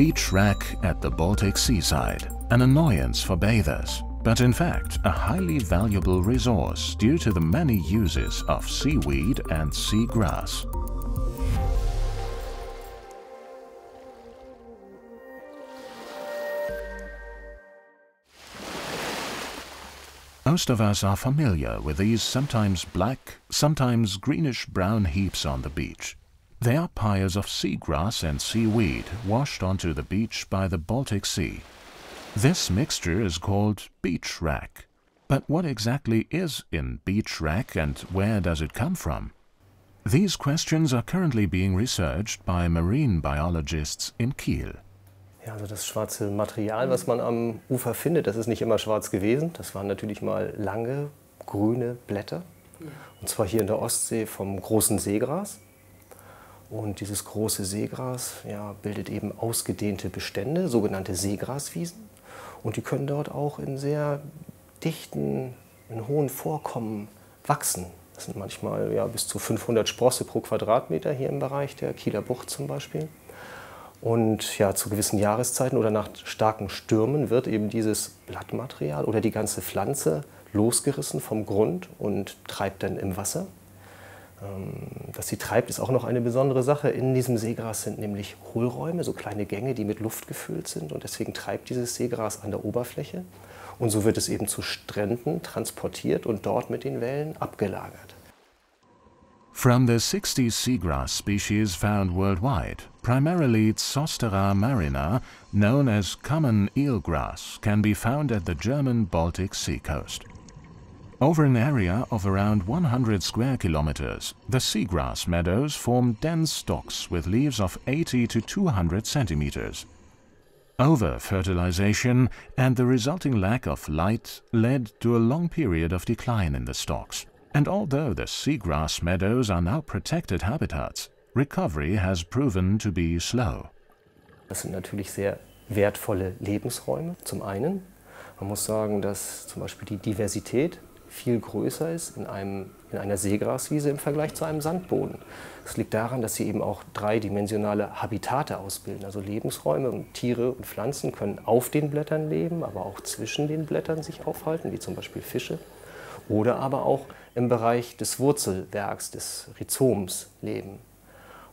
beach wrack at the Baltic seaside, an annoyance for bathers, but in fact a highly valuable resource due to the many uses of seaweed and seagrass. Most of us are familiar with these sometimes black, sometimes greenish-brown heaps on the beach. They are pyres of seagrass and seaweed washed onto the beach by the Baltic Sea. This mixture is called beach rack. But what exactly is in beach rack and where does it come from? These questions are currently being researched by marine biologists in Kiel. Ja, also das schwarze Material, was man am Ufer findet, das ist nicht immer schwarz gewesen. Das waren natürlich mal lange grüne Blätter. Und zwar hier in der Ostsee vom großen Seegras. Und dieses große Seegras ja, bildet eben ausgedehnte Bestände, sogenannte Seegraswiesen. Und die können dort auch in sehr dichten, in hohen Vorkommen wachsen. Das sind manchmal ja, bis zu 500 Sprosse pro Quadratmeter hier im Bereich der Kieler Bucht zum Beispiel. Und ja, zu gewissen Jahreszeiten oder nach starken Stürmen wird eben dieses Blattmaterial oder die ganze Pflanze losgerissen vom Grund und treibt dann im Wasser. Ähm, dass sie treibt, ist auch noch eine besondere Sache. In diesem Seegras sind nämlich Hohlräume, so kleine Gänge, die mit Luft gefüllt sind. Und deswegen treibt dieses Seegras an der Oberfläche. Und so wird es eben zu Stränden transportiert und dort mit den Wellen abgelagert. From the 60 seagrass species found worldwide, primarily Zostera marina, known as common eelgrass, can be found at the German Baltic sea coast. Over an area of around 100 square kilometers, the seagrass meadows form dense stocks with leaves of 80 to 200 centimeters. Over-fertilization and the resulting lack of light led to a long period of decline in the stocks. And although the seagrass meadows are now protected habitats, recovery has proven to be slow. These are natürlich sehr wertvolle Lebensräume zum einen. Man muss sagen, dass zum Beispiel die Diversität viel größer ist in, einem, in einer Seegraswiese im Vergleich zu einem Sandboden. Das liegt daran, dass sie eben auch dreidimensionale Habitate ausbilden, also Lebensräume. Und Tiere und Pflanzen können auf den Blättern leben, aber auch zwischen den Blättern sich aufhalten, wie zum Beispiel Fische. Oder aber auch im Bereich des Wurzelwerks, des Rhizoms leben.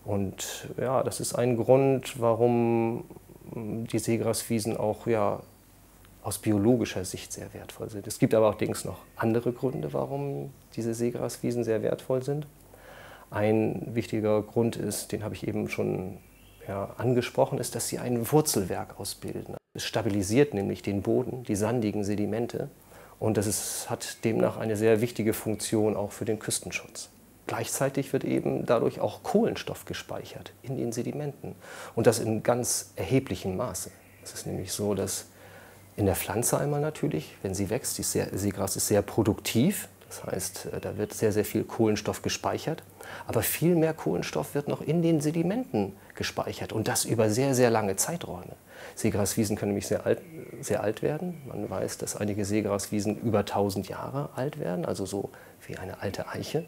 Und ja, das ist ein Grund, warum die Seegraswiesen auch ja, aus biologischer Sicht sehr wertvoll sind. Es gibt aber auch allerdings noch andere Gründe, warum diese Seegraswiesen sehr wertvoll sind. Ein wichtiger Grund ist, den habe ich eben schon ja, angesprochen, ist, dass sie ein Wurzelwerk ausbilden. Es stabilisiert nämlich den Boden, die sandigen Sedimente. Und das ist, hat demnach eine sehr wichtige Funktion auch für den Küstenschutz. Gleichzeitig wird eben dadurch auch Kohlenstoff gespeichert in den Sedimenten. Und das in ganz erheblichem Maße. Es ist nämlich so, dass in der Pflanze einmal natürlich, wenn sie wächst. Die sehr, Seegras ist sehr produktiv, das heißt, äh, da wird sehr, sehr viel Kohlenstoff gespeichert. Aber viel mehr Kohlenstoff wird noch in den Sedimenten gespeichert und das über sehr, sehr lange Zeiträume. Seegraswiesen können nämlich sehr alt, sehr alt werden. Man weiß, dass einige Seegraswiesen über 1000 Jahre alt werden, also so wie eine alte Eiche.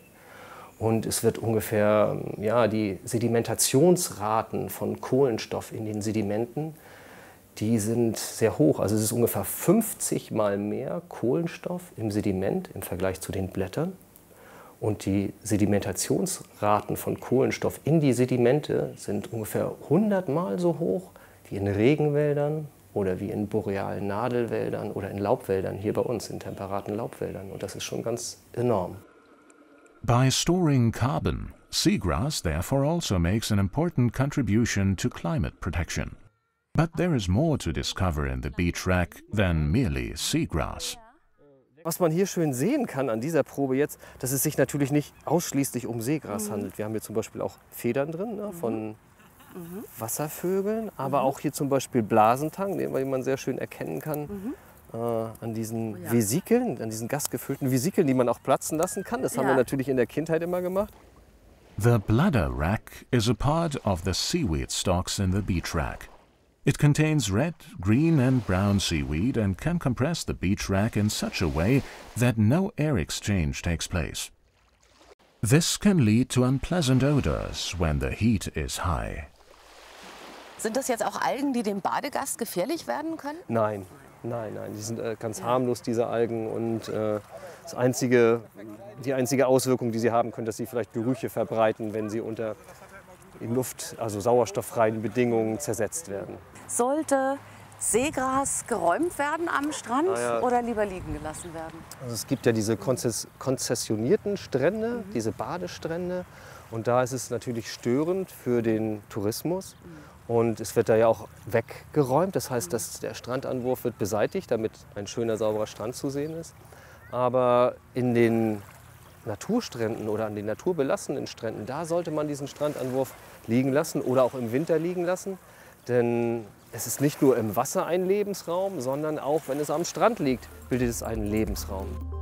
Und es wird ungefähr, ja, die Sedimentationsraten von Kohlenstoff in den Sedimenten die sind sehr hoch. Also es ist ungefähr 50 mal mehr Kohlenstoff im Sediment im Vergleich zu den Blättern. Und die Sedimentationsraten von Kohlenstoff in die Sedimente sind ungefähr 100 mal so hoch wie in Regenwäldern oder wie in borealen Nadelwäldern oder in Laubwäldern, hier bei uns in temperaten Laubwäldern. Und das ist schon ganz enorm. By storing carbon, seagrass therefore also makes an important contribution to climate protection. But there is more to discover in the beach rack than merely seagrass. Was man hier schön sehen kann an dieser Probe jetzt, dass es sich natürlich nicht ausschließlich um Seegras mhm. handelt. Wir haben hier zum Beispiel auch Federn drin ne, mhm. von mhm. Wasservögeln, aber auch hier zum Beispiel Blasentang, den man sehr schön erkennen kann. Äh, an diesen oh ja. Vesikeln, an diesen gasgefüllten Vesikeln, die man auch platzen lassen kann. Das ja. haben wir natürlich in der Kindheit immer gemacht. The bladder rack is a part of the seaweed stalks in the beach rack. It contains red, green and brown seaweed and can compress the beach rack in such a way that no air exchange takes place. This can lead to unpleasant odors when the heat is high. Sind das jetzt auch Algen, die dem Badegast gefährlich werden können? Nein, nein, nein. Die sind äh, ganz harmlos, diese Algen. Und äh, das einzige, die einzige Auswirkung, die sie haben können, dass sie vielleicht Gerüche verbreiten, wenn sie unter in Luft, also sauerstofffreien Bedingungen zersetzt werden. Sollte Seegras geräumt werden am Strand ah, ja. oder lieber liegen gelassen werden? Also es gibt ja diese Konzess konzessionierten Strände, mhm. diese Badestrände. Und da ist es natürlich störend für den Tourismus. Mhm. Und es wird da ja auch weggeräumt. Das heißt, mhm. dass der Strandanwurf wird beseitigt, damit ein schöner, sauberer Strand zu sehen ist. Aber in den Naturstränden oder an den naturbelassenen Stränden, da sollte man diesen Strandanwurf liegen lassen oder auch im Winter liegen lassen. Denn es ist nicht nur im Wasser ein Lebensraum, sondern auch wenn es am Strand liegt, bildet es einen Lebensraum.